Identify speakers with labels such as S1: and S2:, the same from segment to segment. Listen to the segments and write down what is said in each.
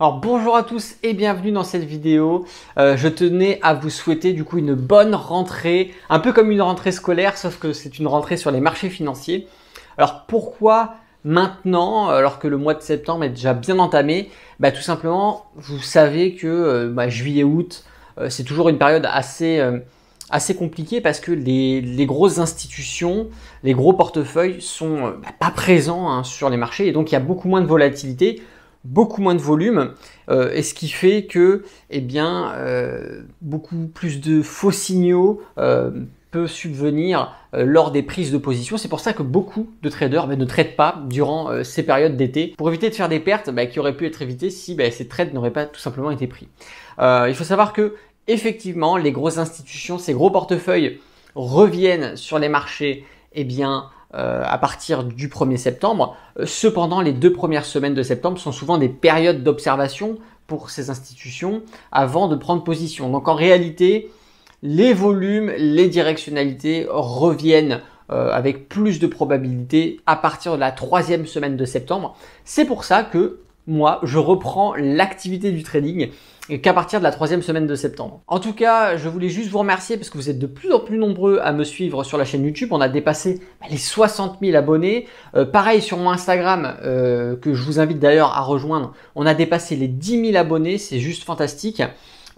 S1: Alors bonjour à tous et bienvenue dans cette vidéo. Euh, je tenais à vous souhaiter du coup une bonne rentrée, un peu comme une rentrée scolaire, sauf que c'est une rentrée sur les marchés financiers. Alors pourquoi maintenant, alors que le mois de septembre est déjà bien entamé bah, Tout simplement, vous savez que euh, bah, juillet-août, euh, c'est toujours une période assez, compliquée parce que les, grosses institutions, les gros portefeuilles sont bah, pas présents hein, sur les marchés et donc il y a beaucoup moins de volatilité beaucoup moins de volume, euh, et ce qui fait que, eh bien, euh, beaucoup plus de faux signaux euh, peuvent subvenir lors des prises de position. C'est pour ça que beaucoup de traders ben, ne traitent pas durant ces périodes d'été pour éviter de faire des pertes ben, qui auraient pu être évitées si ben, ces trades n'auraient pas tout simplement été pris. il faut savoir que, effectivement, les grosses institutions, ces gros portefeuilles reviennent sur les marchés, et eh bien, euh, à partir du 1er septembre. Euh, cependant, les deux premières semaines de septembre sont souvent des périodes d'observation pour ces institutions avant de prendre position. Donc en réalité, les volumes, les directionnalités reviennent euh, avec plus de probabilité à partir de la troisième semaine de septembre. C'est pour ça que moi, je reprends l'activité du trading qu'à partir de la troisième semaine de septembre. En tout cas, je voulais juste vous remercier parce que vous êtes de plus en plus nombreux à me suivre sur la chaîne YouTube. On a dépassé bah, les 60 000 abonnés. Euh, pareil sur mon Instagram, euh, que je vous invite d'ailleurs à rejoindre. On a dépassé les 10 000 abonnés, c'est juste fantastique.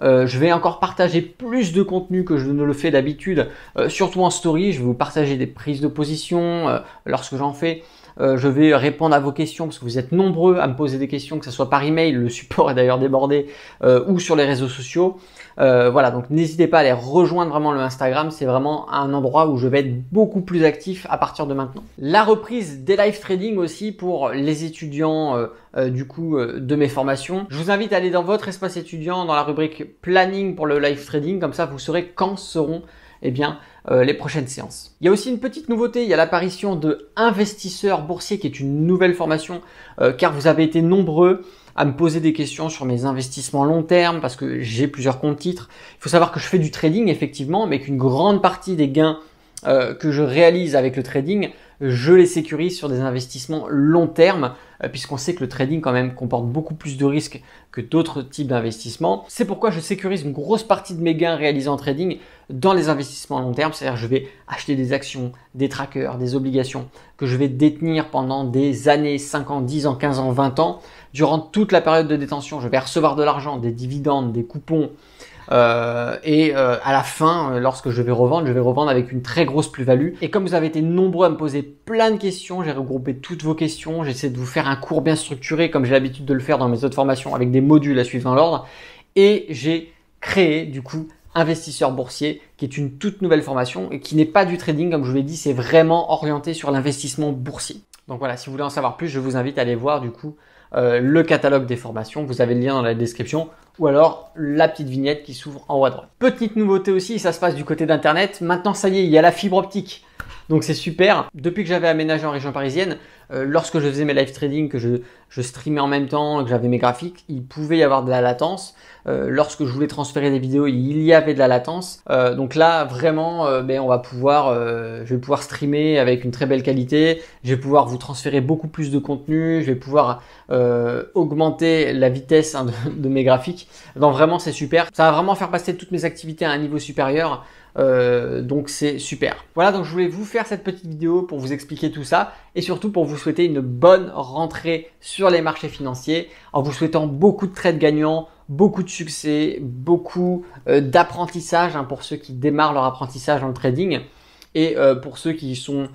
S1: Euh, je vais encore partager plus de contenu que je ne le fais d'habitude, surtout en story. Je vais vous partager des prises de position lorsque j'en fais. Euh, je vais répondre à vos questions parce que vous êtes nombreux à me poser des questions, que ce soit par email, le support est d'ailleurs débordé, euh, ou sur les réseaux sociaux. Euh, voilà, donc n'hésitez pas à aller rejoindre vraiment le Instagram, c'est vraiment un endroit où je vais être beaucoup plus actif à partir de maintenant. La reprise des live trading aussi pour les étudiants du coup de mes formations. Je vous invite à aller dans votre espace étudiant, dans la rubrique planning pour le live trading, comme ça vous saurez quand seront eh bien, euh, les prochaines séances. Il y a aussi une petite nouveauté, il y a l'apparition de investisseurs boursiers qui est une nouvelle formation euh, car vous avez été nombreux à me poser des questions sur mes investissements long terme parce que j'ai plusieurs comptes titres. Il faut savoir que je fais du trading effectivement mais qu'une grande partie des gains euh, que je réalise avec le trading je les sécurise sur des investissements long terme, euh, puisqu'on sait que le trading quand même comporte beaucoup plus de risques que d'autres types d'investissements. C'est pourquoi je sécurise une grosse partie de mes gains réalisés en trading dans les investissements long terme, c'est-à-dire je vais acheter des actions, des trackers, des obligations que je vais détenir pendant des années, 5 ans, 10 ans, 15 ans, 20 ans. Durant toute la période de détention, je vais recevoir de l'argent, des dividendes, des coupons, euh, et euh, à la fin, euh, lorsque je vais revendre, je vais revendre avec une très grosse plus-value. Et comme vous avez été nombreux à me poser plein de questions, j'ai regroupé toutes vos questions. J'essaie de vous faire un cours bien structuré, comme j'ai l'habitude de le faire dans mes autres formations, avec des modules à suivre dans l'ordre. Et j'ai créé du coup investisseur boursier, qui est une toute nouvelle formation et qui n'est pas du trading, comme je vous l'ai dit, c'est vraiment orienté sur l'investissement boursier. Donc voilà, si vous voulez en savoir plus, je vous invite à aller voir du coup euh, le catalogue des formations, vous avez le lien dans la description, ou alors la petite vignette qui s'ouvre en haut à droite. Petite nouveauté aussi, ça se passe du côté d'Internet. Maintenant, ça y est, il y a la fibre optique. Donc c'est super. Depuis que j'avais aménagé en région parisienne, euh, lorsque je faisais mes live trading, que je, streamais en même temps, que j'avais mes graphiques, il pouvait y avoir de la latence. Euh, lorsque je voulais transférer des vidéos, il y avait de la latence. Euh, donc là, vraiment, ben, on va pouvoir, je vais pouvoir streamer avec une très belle qualité. Je vais pouvoir vous transférer beaucoup plus de contenu. Je vais pouvoir augmenter la vitesse hein, de, de, mes graphiques. Donc vraiment, c'est super. Ça va vraiment faire passer toutes mes activités à un niveau supérieur. donc c'est super. Voilà, donc je voulais vous faire cette petite vidéo pour vous expliquer tout ça et surtout pour vous vous souhaiter une bonne rentrée sur les marchés financiers, en vous souhaitant beaucoup de trades gagnants, beaucoup de succès, beaucoup euh, d'apprentissage hein, pour ceux qui démarrent leur apprentissage dans le trading et euh, pour ceux qui sont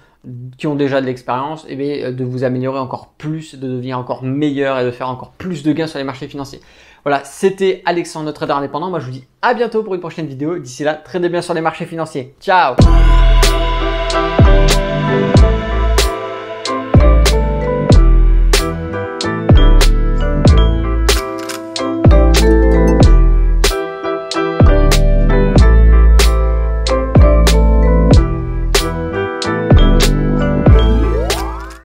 S1: qui ont déjà de l'expérience, et eh bien euh, de vous améliorer encore plus, de devenir encore meilleur et de faire encore plus de gains sur les marchés financiers. Voilà, c'était Alexandre, notre trader indépendant. Moi, je vous dis à bientôt pour une prochaine vidéo. D'ici là, tradez bien sur les marchés financiers. Ciao